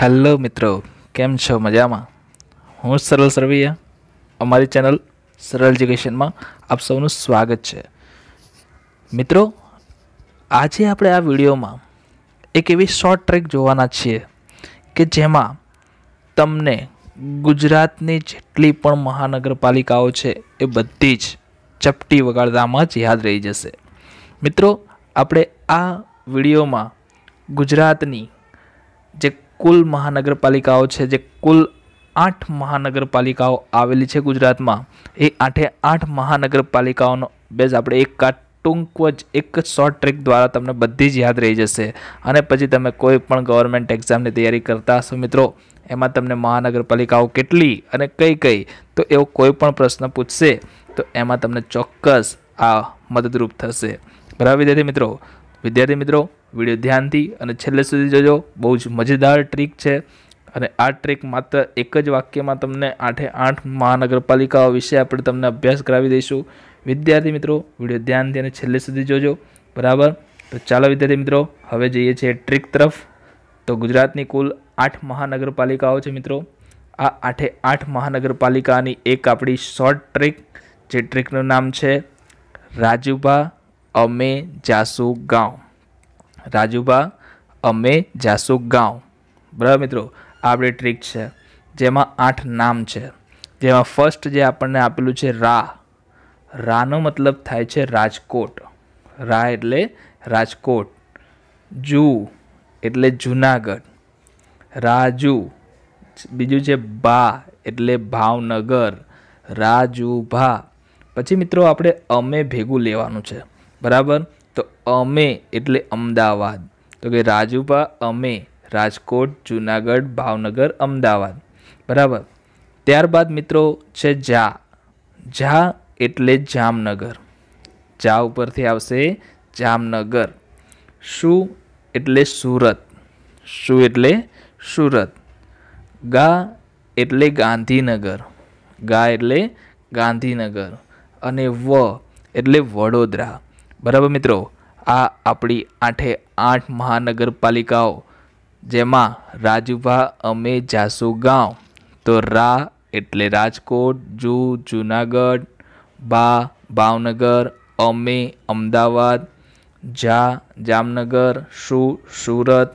hello મિત્રો કેમ છો મજામાં હું સરળ સરવૈયા અમારી ચેનલ સરળ એજ્યુકેશનમાં આપ સૌનું સ્વાગત છે મિત્રો આજે આપણે આ વિડીયોમાં એક એવી શોર્ટ ટ્રેક જોવાના છીએ કે જેમાં તમને ગુજરાતની જેટલી પણ મહાનગરપાલિકાઓ છે એ બધી જ ચપટી વગાડતામાં જ યાદ રહી જશે મિત્રો આપણે આ વિડીયોમાં ગુજરાતની જે કુલ મહાનગરપાલિકાઓ છે જે કુલ આઠ મહાનગરપાલિકાઓ આવેલી છે ગુજરાતમાં એ આઠે આઠ મહાનગરપાલિકાઓનો બેઝ આપણે એક કાટ ટૂંક જ એક શોર્ટ ટ્રેક દ્વારા તમને બધી જ યાદ રહી જશે અને પછી તમે કોઈ પણ ગવર્મેન્ટ એક્ઝામની તૈયારી કરતા હશો મિત્રો એમાં તમને મહાનગરપાલિકાઓ કેટલી અને કઈ કઈ તો એવો કોઈ પણ પ્રશ્ન પૂછશે તો એમાં તમને ચોક્કસ આ મદદરૂપ થશે બરાબર વિદ્યાર્થી મિત્રો વિદ્યાર્થી મિત્રો વિડીયો ધ્યાનથી અને છેલ્લે સુધી જોજો બહુ જ મજેદાર ટ્રીક છે અને આ ટ્રીક માત્ર એક જ વાક્યમાં તમને આઠે આઠ મહાનગરપાલિકાઓ વિશે આપણે તમને અભ્યાસ કરાવી દઈશું વિદ્યાર્થી મિત્રો વિડીયો ધ્યાનથી અને છેલ્લે સુધી જોજો બરાબર તો ચાલો વિદ્યાર્થી મિત્રો હવે જઈએ છીએ ટ્રીક તરફ તો ગુજરાતની કુલ આઠ મહાનગરપાલિકાઓ છે મિત્રો આ આઠે આઠ મહાનગરપાલિકાની એક આપણી શોર્ટ ટ્રીક જે ટ્રીકનું નામ છે રાજુભા અમે જાસુ ગાંવ રાજુભા અમે જાસુક ગાંવ બરાબર મિત્રો આપણે ટ્રીક છે જેમાં આઠ નામ છે જેમાં ફર્સ્ટ જે આપણને આપેલું છે રા રાનો મતલબ થાય છે રાજકોટ રા એટલે રાજકોટ જુ એટલે જુનાગઢ રાજુ બીજું છે બા એટલે ભાવનગર રાજુભા પછી મિત્રો આપણે અમે ભેગું લેવાનું છે બરાબર તો અમે એટલે અમદાવાદ તો કે રાજુભા અમે રાજકોટ જુનાગઢ ભાવનગર અમદાવાદ બરાબર ત્યારબાદ મિત્રો છે જા જા એટલે જામનગર જા ઉપરથી આવશે જામનગર શું એટલે સુરત શું એટલે સુરત ગા એટલે ગાંધીનગર ગા એટલે ગાંધીનગર અને વ એટલે વડોદરા બરાબર મિત્રો આ આપણી આઠે આઠ મહાનગરપાલિકાઓ જેમાં રાજુભા અમે જાસુ ગાંવ તો રા એટલે રાજકોટ જુ જુનાગઢ બા ભાવનગર અમે અમદાવાદ જા જામનગર સુ સુરત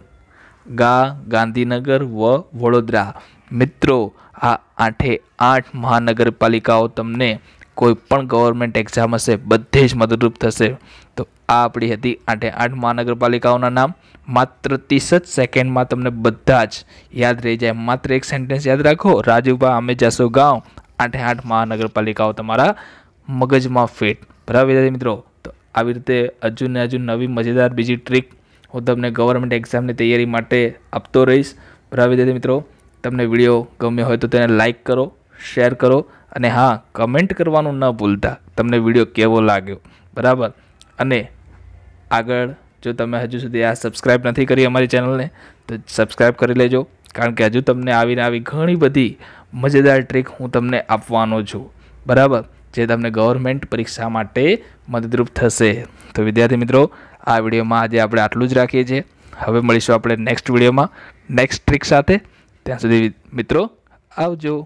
ગા ગાંધીનગર વ વડોદરા મિત્રો આ આઠે આઠ મહાનગરપાલિકાઓ તમને કોઈ પણ ગવર્મેન્ટ એક્ઝામ હશે બધે જ મદદરૂપ થશે તો આ આપણી હતી આઠે આઠ મહાનગરપાલિકાઓના નામ માત્ર ત્રીસ જ સેકન્ડમાં તમને બધા જ યાદ રહી જાય માત્ર એક સેન્ટેન્સ યાદ રાખો રાજુભા અમે જશો ગાંવ આઠે આઠ મહાનગરપાલિકાઓ તમારા મગજમાં ફિટ બરાબર વિદ્યાર્થી મિત્રો તો આવી રીતે હજુ ને હજુ નવી મજેદાર બીજી ટ્રીક હું તમને ગવર્મેન્ટ એક્ઝામની તૈયારી માટે આપતો રહીશ બરાબર વિદ્યાર્થી મિત્રો તમને વિડીયો ગમ્યો હોય તો તેને લાઇક કરો શેર કરો અને હા કમેન્ટ કરવાનું ન ભૂલતા તમને વિડીયો કેવો લાગ્યો બરાબર અને આગળ જો તમે હજુ સુધી આ સબસ્ક્રાઈબ નથી કરી અમારી ચેનલને તો સબસ્ક્રાઈબ કરી લેજો કારણ કે હજુ તમને આવીને આવી ઘણી બધી મજેદાર ટ્રીક હું તમને આપવાનો છું બરાબર જે તમને ગવર્મેન્ટ પરીક્ષા માટે મદદરૂપ થશે તો વિદ્યાર્થી મિત્રો આ વિડીયોમાં આજે આપણે આટલું જ રાખીએ છીએ હવે મળીશું આપણે નેક્સ્ટ વિડીયોમાં નેક્સ્ટ ટ્રીક સાથે ત્યાં સુધી મિત્રો આવજો